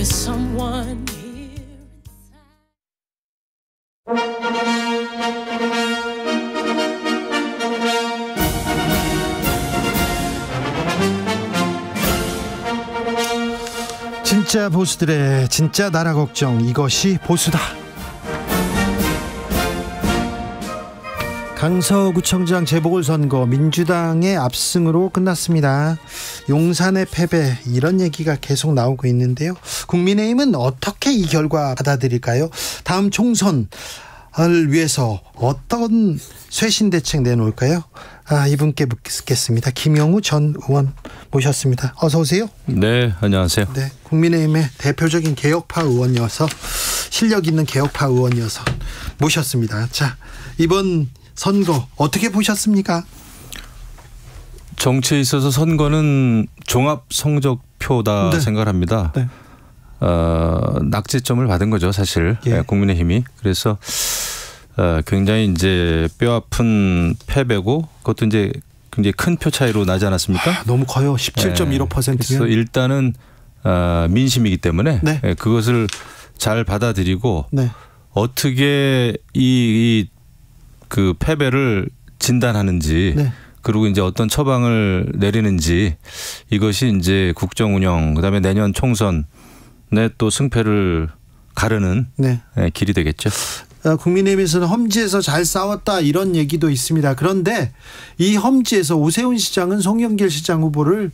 is someone here inside. 진짜 보수들의 진짜 나라 걱정 이것이 보수다. 강서구청장 재보궐선거 민주당의 압승으로 끝났습니다. 용산의 패배 이런 얘기가 계속 나오고 있는데요. 국민의힘은 어떻게 이 결과 받아들일까요? 다음 총선을 위해서 어떤 쇄신 대책 내놓을까요? 아, 이분께 묻겠습니다. 김영우 전 의원 모셨습니다. 어서 오세요. 네, 안녕하세요. 네, 국민의힘의 대표적인 개혁파 의원이어서 실력 있는 개혁파 의원이어서 모셨습니다. 자, 이번 선거 어떻게 보셨습니까? 정치에 있어서 선거는 종합 성적표다 네. 생각합니다. 네. 어, 낙제점을 받은 거죠 사실 예. 네, 국민의힘이 그래서 어, 굉장히 이제 뼈 아픈 패배고 그것도 이제 굉장히 큰 표 차이로 나지 않았습니까? 아, 너무 커요 17.15%면. 예. 그래서 일단은 어, 민심이기 때문에 네. 네 그것을 잘 받아들이고 어떻게 이, 이그 패배를 진단하는지 네. 그리고 이제 어떤 처방을 내리는지 이것이 이제 국정 운영 그다음에 내년 총선에 네, 또 승패를 가르는 네. 예, 길이 되겠죠. 아, 국민의힘에서는 험지에서 잘 싸웠다 이런 얘기도 있습니다. 그런데 이 험지에서 오세훈 시장은 송영길 시장 후보를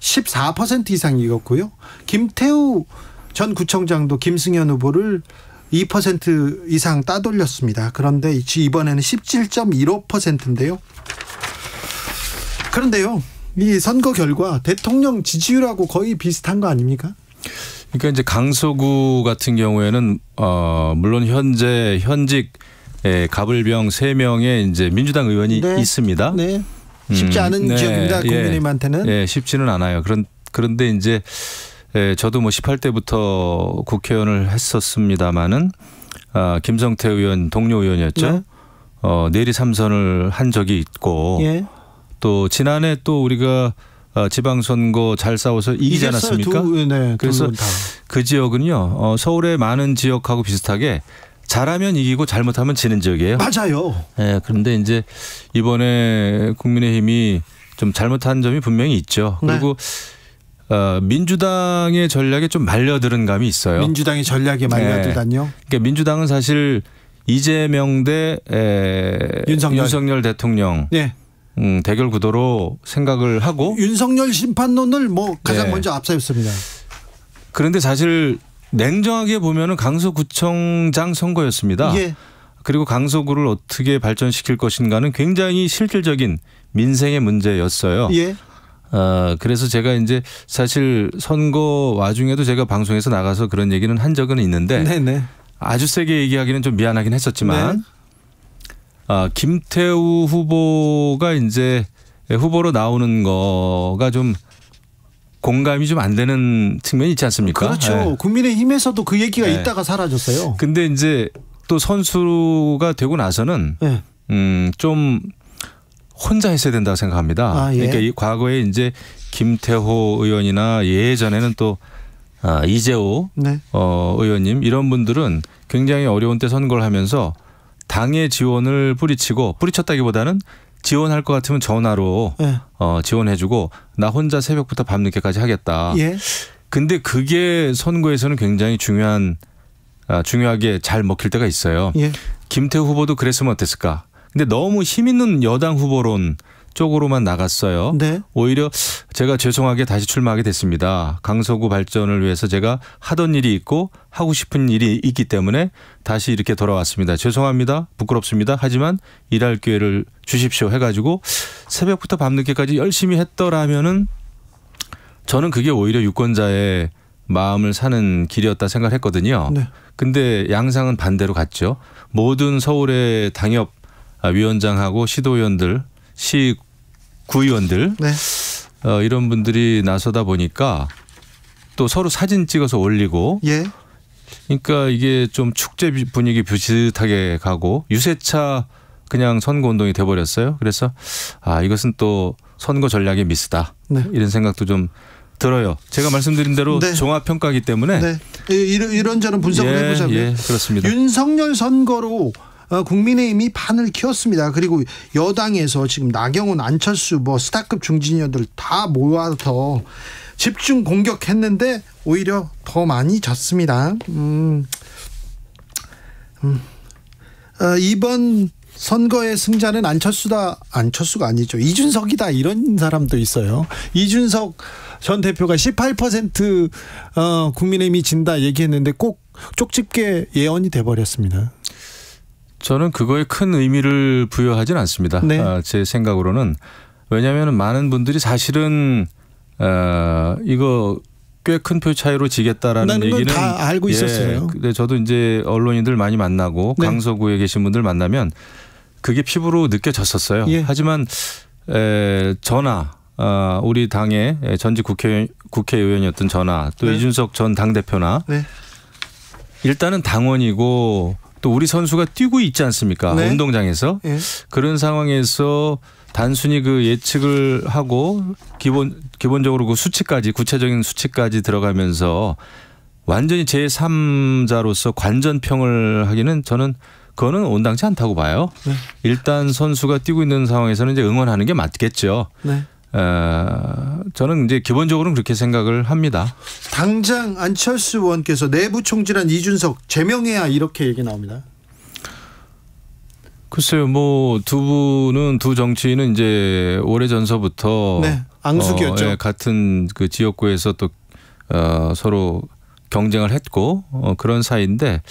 14% 이상 이겼고요. 김태우 전 구청장도 김승현 후보를 2% 이상 따돌렸습니다. 그런데 이번에는 17.15%인데요. 그런데요. 이 선거 결과 대통령 지지율하고 거의 비슷한 거 아닙니까? 그러니까 이제 강서구 같은 경우에는 어 물론 현재 현직 예, 가불병 세명의 이제 민주당 의원이 네. 있습니다. 네. 쉽지 음, 않은 음, 네. 지역입니다. 국민의한테는 예, 예, 쉽지는 않아요. 그런 그런데 이제 예, 저도 뭐 18대부터 국회의원을 했었습니다마는 아, 김성태 의원 동료 의원이었죠. 네. 어, 내리 삼선을 한 적이 있고 예. 또 지난해 또 우리가 아, 지방선거 잘 싸워서 이기지 이겼어요. 않았습니까? 두, 네, 그래서 그 지역은요 어, 서울의 많은 지역하고 비슷하게 잘하면 이기고 잘못하면 지는 지역이에요. 맞아요. 예, 그런데 이제 이번에 국민의힘이 좀 잘못한 점이 분명히 있죠. 네. 그리고 네. 어, 민주당의 전략에 좀 말려드는 감이 있어요. 민주당의 전략에 말려들다니 네. 그러니까 민주당은 사실 이재명 대 에, 윤석열. 윤석열 대통령 네. 음, 대결 구도로 생각을 하고 윤석열 심판론을 뭐 가장 네. 먼저 앞세웠습니다. 그런데 사실 냉정하게 보면은 강서구청장 선거였습니다. 예. 그리고 강서구를 어떻게 발전시킬 것인가는 굉장히 실질적인 민생의 문제였어요. 예. 아, 그래서 제가 이제 사실 선거 와중에도 제가 방송에서 나가서 그런 얘기는 한 적은 있는데 네네. 아주 세게 얘기하기는 좀 미안하긴 했었지만 네. 아, 김태우 후보가 이제 후보로 나오는 거가 좀 공감이 좀 안 되는 측면이 있지 않습니까? 그렇죠. 네. 국민의힘에서도 그 얘기가 네. 있다가 사라졌어요. 근데 이제 또 선수가 되고 나서는 네. 음, 좀 혼자 했어야 된다고 생각합니다. 아, 예. 그러니까 이 과거에 이제 김태호 의원이나 예전에는 또 아, 이재호 네. 어, 의원님 이런 분들은 굉장히 어려운 때 선거를 하면서 당의 지원을 뿌리치고 뿌리쳤다기보다는 지원할 것 같으면 전화로 네. 어, 지원해주고 나 혼자 새벽부터 밤늦게까지 하겠다. 예. 근데 그게 선거에서는 굉장히 중요한 아, 중요하게 잘 먹힐 때가 있어요. 예. 김태호 후보도 그랬으면 어땠을까? 근데 너무 힘 있는 여당 후보론 쪽으로만 나갔어요. 네. 오히려 제가 죄송하게 다시 출마하게 됐습니다. 강서구 발전을 위해서 제가 하던 일이 있고 하고 싶은 일이 있기 때문에 다시 이렇게 돌아왔습니다. 죄송합니다. 부끄럽습니다. 하지만 일할 기회를 주십시오 해가지고 새벽부터 밤늦게까지 열심히 했더라면은 저는 그게 오히려 유권자의 마음을 사는 길이었다 생각했거든요. 네. 근데 양상은 반대로 갔죠. 모든 서울의 당협 아, 위원장하고 시도위원들, 시 구의원들 네. 어, 이런 분들이 나서다 보니까 또 서로 사진 찍어서 올리고 예. 그러니까 이게 좀 축제 분위기 비슷하게 가고 유세차 그냥 선거 운동이 돼 버렸어요. 그래서 아 이것은 또 선거 전략의 미스다 네. 이런 생각도 좀 들어요. 제가 말씀드린 대로 네. 종합 평가기 때문에 네. 이런 저런 분석을 예, 해보자면 예, 그렇습니다. 윤석열 선거로 어, 국민의힘이 판을 키웠습니다. 그리고 여당에서 지금 나경원, 안철수, 뭐 스타급 중진이들 다 모아서 집중 공격했는데 오히려 더 많이 졌습니다. 음, 음. 어, 이번 선거의 승자는 안철수다 안철수가 아니죠 이준석이다 이런 사람도 있어요 이준석 전 대표가 18% 어, 국민의힘이 진다 얘기했는데 꼭 쪽집게 예언이 돼버렸습니다. 저는 그거에 큰 의미를 부여하진 않습니다. 네. 아, 제 생각으로는 왜냐하면 많은 분들이 사실은 어, 이거 꽤 큰 표 차이로 지겠다라는 얘기는 다 알고 예, 있었어요. 근데 저도 이제 언론인들 많이 만나고 네. 강서구에 계신 분들 만나면 그게 피부로 느껴졌었어요. 예. 하지만 에, 전하 어, 우리 당의 전직 국회, 국회의원이었던 전하 또 네. 이준석 전 당대표나 네. 일단은 당원이고 또 우리 선수가 뛰고 있지 않습니까? 네. 운동장에서 예. 그런 상황에서 단순히 그 예측을 하고 기본 기본적으로 그 수치까지 구체적인 수치까지 들어가면서 완전히 제3자로서 관전평을 하기는 저는 그거는 온당치 않다고 봐요. 네. 일단 선수가 뛰고 있는 상황에서는 이제 응원하는 게 맞겠죠. 네. 어, 저는 이제 기본적으로는 그렇게 생각을 합니다. 당장 안철수 의원께서 내부 총질한 이준석 제명해야 이렇게 얘기 나옵니다. 글쎄요, 뭐두 분은 두 정치인은 이제 오래 전서부터 네, 앙숙이었죠. 어, 예, 같은 그 지역구에서 또 어, 서로 경쟁을 했고 어, 그런 사이인데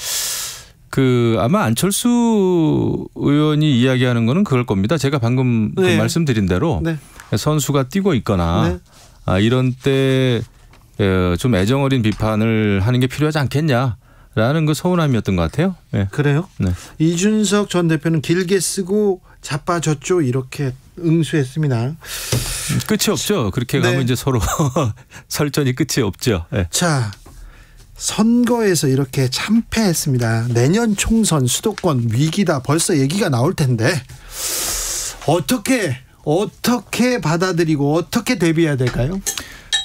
그 아마 안철수 의원이 이야기하는 거는 그럴 겁니다. 제가 방금 그 네. 그 말씀드린 대로. 네. 선수가 뛰고 있거나 네. 아, 이런 때좀 예, 애정어린 비판을 하는 게 필요하지 않겠냐. 라는 그 서운함이었던 것 같아요. 네. 그래요? 네. 이준석 전 대표는 길게 쓰고 자빠졌죠 이렇게 응수했습니다. 끝이 없죠. 그렇게 네. 가면 이제 서로 설전이 끝이 없죠. 네. 자 선거에서 이렇게 참패했습니다. 내년 총선 수도권 위기다 벌써 얘기가 나올 텐데 어떻게 어떻게 받아들이고 어떻게 대비해야 될까요?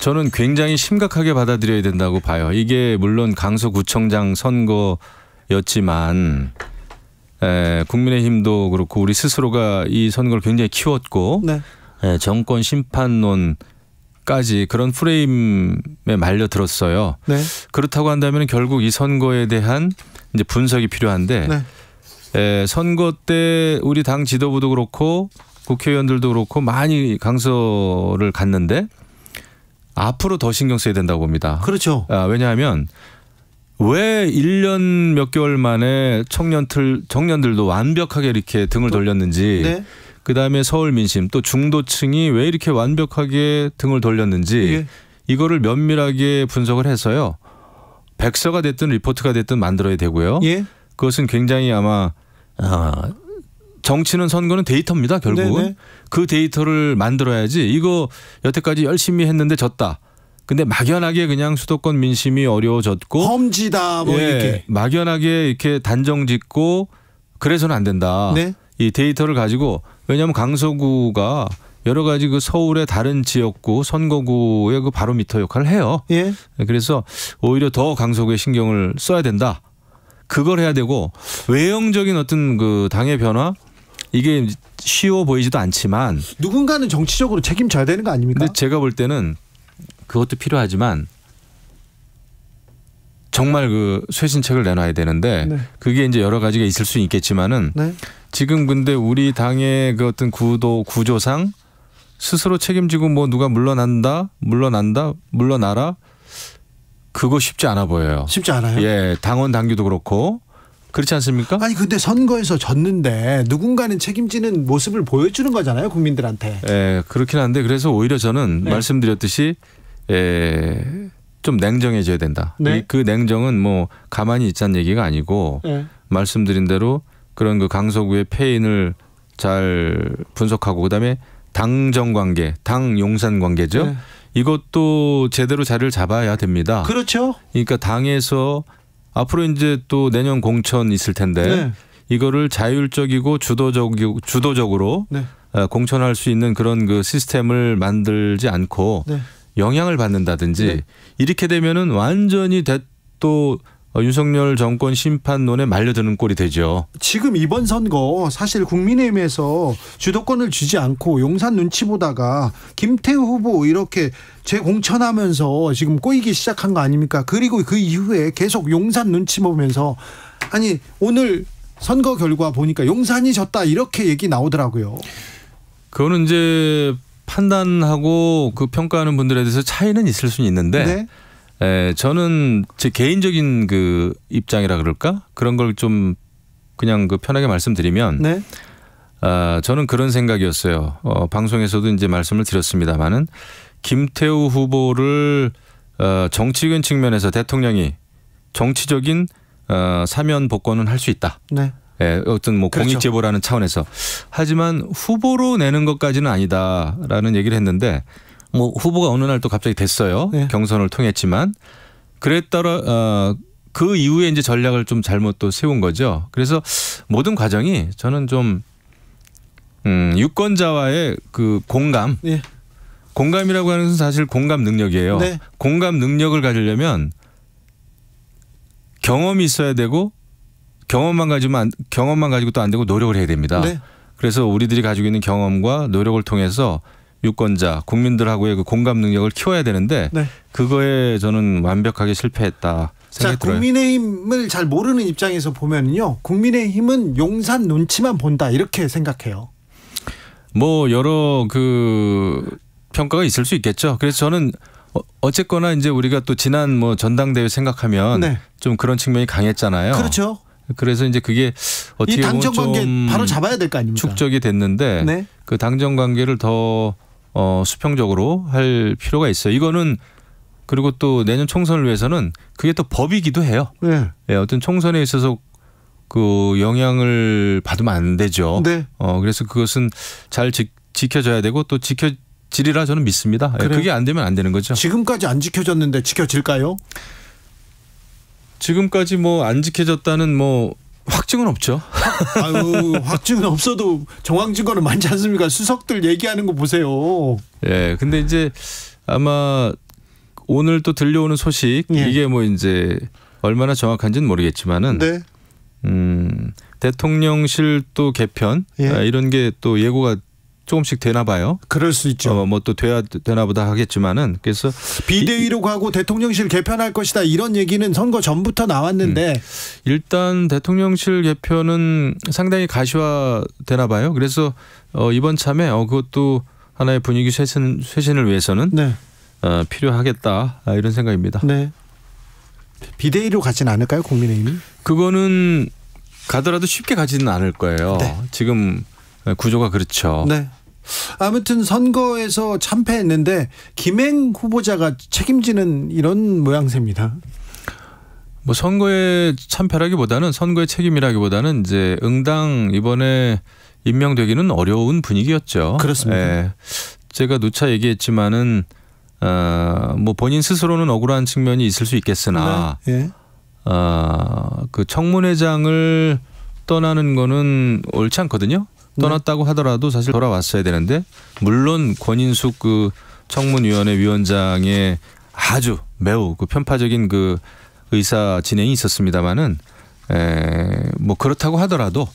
저는 굉장히 심각하게 받아들여야 된다고 봐요. 이게 물론 강서구청장 선거였지만 에, 국민의힘도 그렇고 우리 스스로가 이 선거를 굉장히 키웠고 네. 에, 정권 심판론 까지 그런 프레임에 말려 들었어요. 네. 그렇다고 한다면 결국 이 선거에 대한 이제 분석이 필요한데 네. 에, 선거 때 우리 당 지도부도 그렇고 국회의원들도 그렇고 많이 강서를 갔는데 앞으로 더 신경 써야 된다고 봅니다. 그렇죠. 아, 왜냐하면 왜 1년 몇 개월 만에 청년들 청년들도 완벽하게 이렇게 등을 그, 돌렸는지 네. 그다음에 서울 민심 또 중도층이 왜 이렇게 완벽하게 등을 돌렸는지 예. 이거를 면밀하게 분석을 해서요. 백서가 됐든 리포트가 됐든 만들어야 되고요. 예. 그것은 굉장히 아마 아, 정치는 선거는 데이터입니다. 결국은 네네. 네. 그 데이터를 만들어야지 이거 여태까지 열심히 했는데 졌다. 근데 막연하게 그냥 수도권 민심이 어려워졌고 험지다 뭐 예, 이렇게 막연하게 이렇게 단정짓고 그래서는 안 된다. 네? 이 데이터를 가지고 왜냐하면 강서구가 여러 가지 그 서울의 다른 지역구 선거구의 그 바로미터 역할을 해요. 예. 그래서 오히려 더 강서구에 신경을 써야 된다. 그걸 해야 되고 외형적인 어떤 그 당의 변화 이게 쉬워 보이지도 않지만 누군가는 정치적으로 책임져야 되는 거 아닙니까? 근데 제가 볼 때는 그것도 필요하지만 정말 그 쇄신책을 내놔야 되는데 네. 그게 이제 여러 가지가 있을 수 있겠지만은 네. 지금 근데 우리 당의 그 어떤 구도 구조상 스스로 책임지고 뭐 누가 물러난다 물러난다 물러나라 그거 쉽지 않아 보여요. 쉽지 않아요. 예, 당원 당규도 그렇고 그렇지 않습니까? 아니 근데 선거에서 졌는데 누군가는 책임지는 모습을 보여주는 거잖아요 국민들한테. 예, 그렇긴 한데 그래서 오히려 저는 네. 말씀드렸듯이 에, 예, 좀 냉정해져야 된다. 네. 그 냉정은 뭐 가만히 있자는 얘기가 아니고 네. 말씀드린 대로 그런 그 강서구의 폐인을 잘 분석하고 그다음에 당정 관계, 당 용산 관계죠. 네. 이것도 제대로 자리를 잡아야 됩니다. 그렇죠. 그러니까 당에서 앞으로 이제 또 내년 공천 있을 텐데 네. 이거를 자율적이고 주도적 주도적으로 네. 아, 공천할 수 있는 그런 그 시스템을 만들지 않고 네. 영향을 받는다든지 네. 이렇게 되면은 완전히 대, 또 어, 윤석열 정권 심판론에 말려드는 꼴이 되죠. 지금 이번 선거 사실 국민의힘에서 주도권을 주지 않고 용산 눈치 보다가 김태우 후보 이렇게 재공천하면서 지금 꼬이기 시작한 거 아닙니까? 그리고 그 이후에 계속 용산 눈치 보면서 아니 오늘 선거 결과 보니까 용산이 졌다 이렇게 얘기 나오더라고요. 그거는 이제 판단하고 그 평가하는 분들에 대해서 차이는 있을 수는 있는데 네. 에, 예, 저는 제 개인적인 그 입장이라 그럴까 그런 걸 좀 그냥 그 편하게 말씀드리면 네. 아, 저는 그런 생각이었어요. 어, 방송에서도 이제 말씀을 드렸습니다만은 김태우 후보를 어, 정치적인 측면에서 대통령이 정치적인 어, 사면 복권은 할 수 있다. 네. 예, 어떤 뭐 그렇죠. 공익 제보라는 차원에서 하지만 후보로 내는 것까지는 아니다라는 얘기를 했는데 뭐 후보가 어느 날 또 갑자기 됐어요. 예. 경선을 통했지만 그랬더라 어, 그 이후에 이제 전략을 좀 잘못 또 세운 거죠. 그래서 모든 과정이 저는 좀 음, 유권자와의 그 공감. 예. 공감이라고 하는 것은 사실 공감 능력이에요. 네. 공감 능력을 가지려면 경험이 있어야 되고 경험만 가지면 안, 경험만 가지고 또안 되고 노력을 해야 됩니다. 네. 그래서 우리들이 가지고 있는 경험과 노력을 통해서 유권자 국민들하고의 그 공감 능력을 키워야 되는데 네. 그거에 저는 완벽하게 실패했다. 자, 국민의힘을 잘 모르는 입장에서 보면요, 국민의힘은 용산 눈치만 본다 이렇게 생각해요. 뭐 여러 그 평가가 있을 수 있겠죠. 그래서 저는 어, 어쨌거나 이제 우리가 또 지난 뭐 전당대회 생각하면 네. 좀 그런 측면이 강했잖아요. 그렇죠. 그래서 이제 그게 어떻게 보면 좀 바로 잡아야 될 거 아닙니까? 축적이 됐는데 네. 그 당정 관계를 더 어, 수평적으로 할 필요가 있어요. 이거는 그리고 또 내년 총선을 위해서는 그게 또 법이기도 해요. 네. 예. 어떤 총선에 있어서 그 영향을 받으면 안 되죠. 네. 어, 그래서 그것은 잘 지, 지켜져야 되고 또 지켜 지리라 저는 믿습니다. 예, 그래요? 그게 안 되면 안 되는 거죠. 지금까지 안 지켜졌는데 지켜질까요? 지금까지 뭐 안 지켜졌다는 뭐 확증은 없죠. 아유, 확증은 없어도 정황 증거는 많지 않습니까? 수석들 얘기하는 거 보세요. 예. 근데 이제 아마 오늘 또 들려오는 소식 예. 이게 뭐 이제 얼마나 정확한지는 모르겠지만은 네. 음, 대통령실 또 개편 예. 아, 이런 게 또 예고가 조금씩 되나 봐요. 그럴 수 있죠. 어, 뭐또 돼야 되나 보다 하겠지만은 그래서 비대위로 이, 가고 대통령실 개편할 것이다 이런 얘기는 선거 전부터 나왔는데 음. 일단 대통령실 개편은 상당히 가시화되나 봐요. 그래서 어, 이번 참에 어, 그것도 하나의 분위기 쇄신, 쇄신을 위해서는 네. 어, 필요하겠다 아, 이런 생각입니다. 네. 비대위로 가진 않을까요, 국민의힘이? 그거는 가더라도 쉽게 가지는 않을 거예요. 네. 지금 구조가 그렇죠. 네. 아무튼 선거에서 참패했는데 김행 후보자가 책임지는 이런 모양새입니다. 뭐 선거에 참패라기보다는 선거의 책임이라기보다는 이제 응당 이번에 임명되기는 어려운 분위기였죠. 그렇습니다. 예. 제가 누차 얘기했지만은 어뭐 아, 본인 스스로는 억울한 측면이 있을 수 있겠으나 네. 예. 어그 아, 청문회장을 떠나는 거는 옳지 않거든요. 떠났다고 하더라도 사실 돌아왔어야 되는데 물론 권인숙 그 청문위원회 위원장의 아주 매우 그 편파적인 그 의사 진행이 있었습니다만은 에뭐 그렇다고 하더라도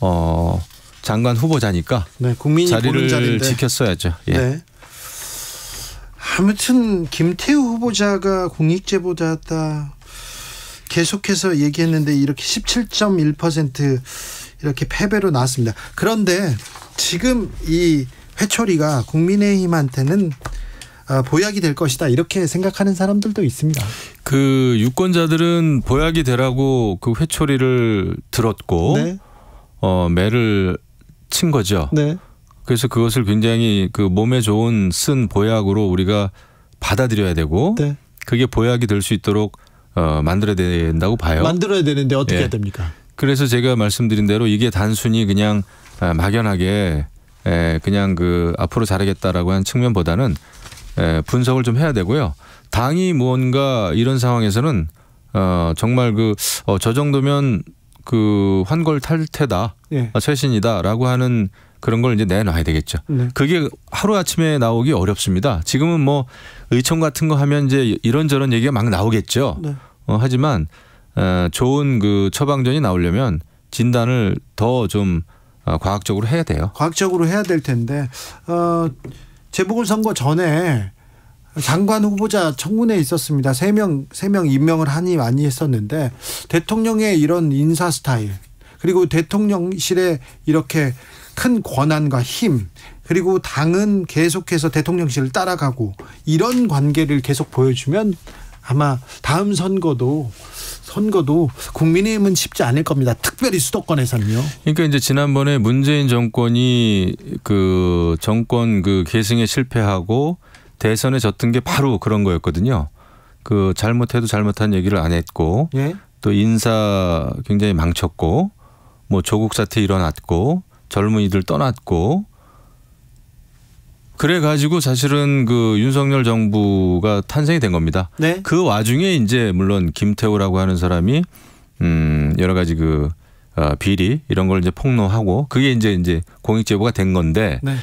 어 장관 후보자니까 네, 국민이 자리를 지켰어야죠. 예. 네. 아무튼 김태우 후보자가 공익제보자다 계속해서 얘기했는데 이렇게 17.1% 이렇게 패배로 나왔습니다. 그런데 지금 이 회초리가 국민의힘한테는 아, 보약이 될 것이다 이렇게 생각하는 사람들도 있습니다. 그 유권자들은 보약이 되라고 그 회초리를 들었고 네. 어, 매를 친 거죠. 네. 그래서 그것을 굉장히 그 몸에 좋은 쓴 보약으로 우리가 받아들여야 되고 네. 그게 보약이 될 수 있도록 어, 만들어야 된다고 봐요. 만들어야 되는데 어떻게 예. 해야 됩니까? 그래서 제가 말씀드린 대로 이게 단순히 그냥 아, 막연하게 그냥 그 앞으로 잘하겠다라고 한 측면보다는 분석을 좀 해야 되고요. 당이 무언가 이런 상황에서는 어, 정말 그저 어, 정도면 그 환골 탈태다 예. 최신이다라고 아, 하는 그런 걸 이제 내놔야 되겠죠. 네. 그게 하루 아침에 나오기 어렵습니다. 지금은 뭐 의총 같은 거 하면 이제 이런저런 얘기가 막 나오겠죠. 네. 어, 하지만 어, 좋은 그 처방전이 나오려면 진단을 더좀 어, 과학적으로 해야 돼요. 과학적으로 해야 될 텐데 어, 재보궐 선거 전에 장관 후보자 청문회 있었습니다. 세 명 세명 임명을 하니 많이 했었는데 대통령의 이런 인사 스타일 그리고 대통령실에 이렇게 큰 권한과 힘 그리고 당은 계속해서 대통령실을 따라가고 이런 관계를 계속 보여주면 아마 다음 선거도 선거도 국민의힘은 쉽지 않을 겁니다. 특별히 수도권에서는요. 그러니까 이제 지난번에 문재인 정권이 그 정권 그 계승에 실패하고 대선에 졌던 게 바로 그런 거였거든요. 그 잘못해도 잘못한 얘기를 안 했고 예? 또 인사 굉장히 망쳤고 뭐 조국 사태 일어났고 젊은이들 떠났고 그래 가지고 사실은 그 윤석열 정부가 탄생이 된 겁니다. 네. 그 와중에 이제 물론 김태우라고 하는 사람이 음 여러 가지 그 아, 비리 이런 걸 이제 폭로하고 그게 이제 이제 공익 제보가 된 건데 네.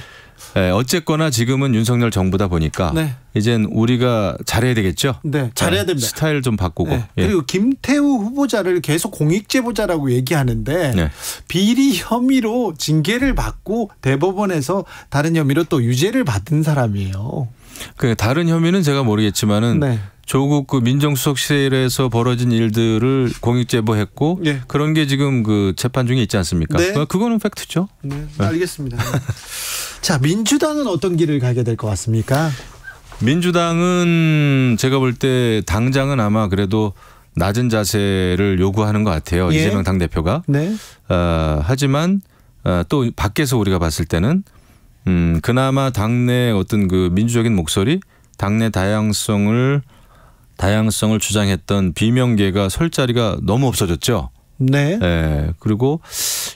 네, 어쨌거나 지금은 윤석열 정부다 보니까 네. 이젠 우리가 잘해야 되겠죠. 네, 예, 잘해야 됩니다. 스타일 좀 바꾸고 네. 예. 그리고 김태우 후보자를 계속 공익 제보자라고 얘기하는데 네. 비리 혐의로 징계를 받고 대법원에서 다른 혐의로 또 유죄를 받은 사람이에요. 그 다른 혐의는 제가 모르겠지만은 네. 조국 그 민정수석실에서 벌어진 일들을 공익 제보했고 네. 예. 그런 게 지금 그 재판 중에 있지 않습니까? 네. 어, 그거는 팩트죠. 네. 네. 알겠습니다. 자, 민주당은 어떤 길을 가게 될 것 같습니까? 민주당은 제가 볼 때 당장은 아마 그래도 낮은 자세를 요구하는 것 같아요. 예. 이재명 당 대표가. 네. 어, 하지만 어, 또 밖에서 우리가 봤을 때는 음, 그나마 당내 어떤 그 민주적인 목소리, 당내 다양성을 다양성을 주장했던 비명계가 설 자리가 너무 없어졌죠. 네. 예. 그리고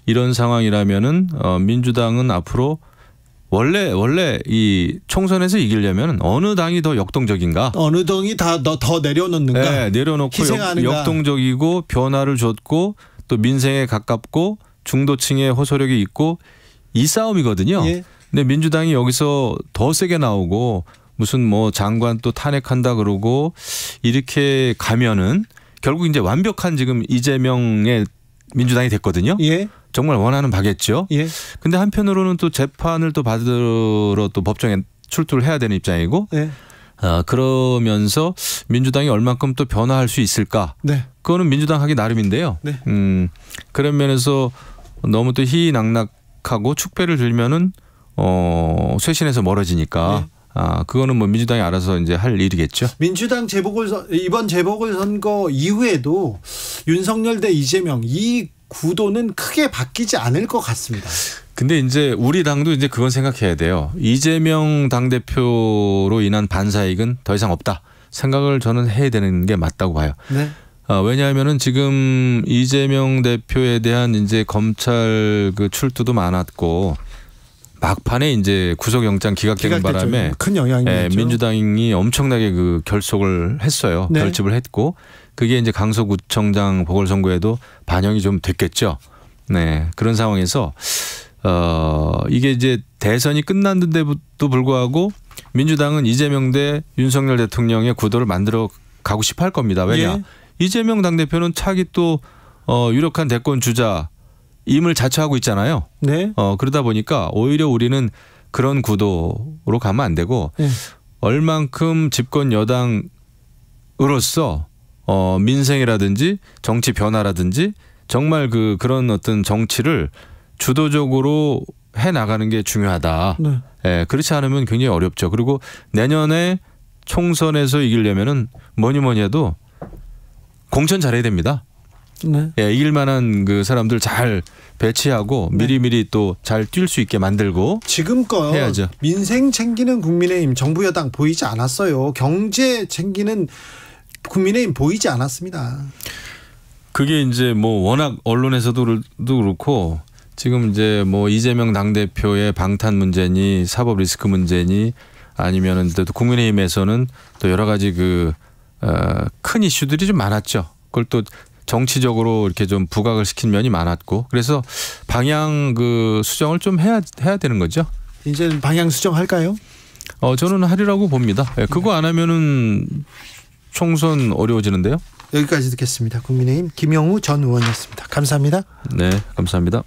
이런 상황이라면은 어 민주당은 앞으로 원래 원래 이 총선에서 이기려면 어느 당이 더 역동적인가? 어느 당이 다더 더 내려놓는가? 네, 내려놓고 희생하는가? 역, 동적이고 변화를 줬고 또 민생에 가깝고 중도층의 호소력이 있고 이 싸움이거든요. 예. 근데 민주당이 여기서 더 세게 나오고 무슨 뭐 장관 또 탄핵한다 그러고 이렇게 가면은 결국 이제 완벽한 지금 이재명의 민주당이 됐거든요. 예. 정말 원하는 바겠죠. 예. 근데 한편으로는 또 재판을 또 받으러 또 법정에 출두를 해야 되는 입장이고. 예. 아, 그러면서 민주당이 얼만큼 또 변화할 수 있을까? 네. 그거는 민주당 하기 나름인데요. 네. 음. 그런 면에서 너무 또 희낙낙하고 축배를 들면은 어, 쇄신에서 멀어지니까 네. 아, 그거는 뭐 민주당이 알아서 이제 할 일이겠죠. 민주당 재보궐 이번 재보궐선거 이후에도 윤석열 대 이재명 이 구도는 크게 바뀌지 않을 것 같습니다. 근데 이제 우리 당도 이제 그건 생각해야 돼요. 이재명 당 대표로 인한 반사익은 더 이상 없다 생각을 저는 해야 되는 게 맞다고 봐요. 네. 아, 왜냐하면은 지금 이재명 대표에 대한 이제 검찰 그 출두도 많았고 막판에 이제 구속영장 기각되는 바람에 큰 영향이 예, 민주당이 엄청나게 그 결속을 했어요. 네. 결집을 했고 그게 이제 강서구청장 보궐선거에도 반영이 좀 됐겠죠. 네 그런 상황에서 어 이게 이제 대선이 끝났는데도 불구하고 민주당은 이재명 대 윤석열 대통령의 구도를 만들어 가고 싶어 할 겁니다. 왜냐 예. 이재명 당 대표는 차기 또 어, 유력한 대권 주자 임을 자처하고 있잖아요. 네. 어, 그러다 보니까 오히려 우리는 그런 구도로 가면 안 되고 네. 얼만큼 집권 여당으로서 어, 민생이라든지 정치 변화라든지 정말 그 그런 어떤 정치를 주도적으로 해 나가는 게 중요하다. 네. 예, 그렇지 않으면 굉장히 어렵죠. 그리고 내년에 총선에서 이기려면은 뭐니 뭐니 해도 공천 잘해야 됩니다. 네. 예, 이길 만한 그 사람들 잘 배치하고 네. 미리미리 또 잘 뛸 수 있게 만들고 지금껏 해야죠. 민생 챙기는 국민의힘 정부 여당 보이지 않았어요. 경제 챙기는 국민의힘 보이지 않았습니다. 그게 이제 뭐 워낙 언론에서도 그렇고 지금 이제 뭐 이재명 당대표의 방탄 문제니 사법 리스크 문제니 아니면은 또 국민의힘에서는 또 여러 가지 그큰 어, 이슈들이 좀 많았죠. 그걸 또 정치적으로 이렇게 좀 부각을 시킨 면이 많았고 그래서 방향 그 수정을 좀 해야 해야 되는 거죠. 이제 방향 수정할까요? 어 저는 하리라고 봅니다. 예, 그거 안 하면은 총선 어려워지는데요. 여기까지 듣겠습니다. 국민의힘 김영우 전 의원이었습니다. 감사합니다. 네, 감사합니다.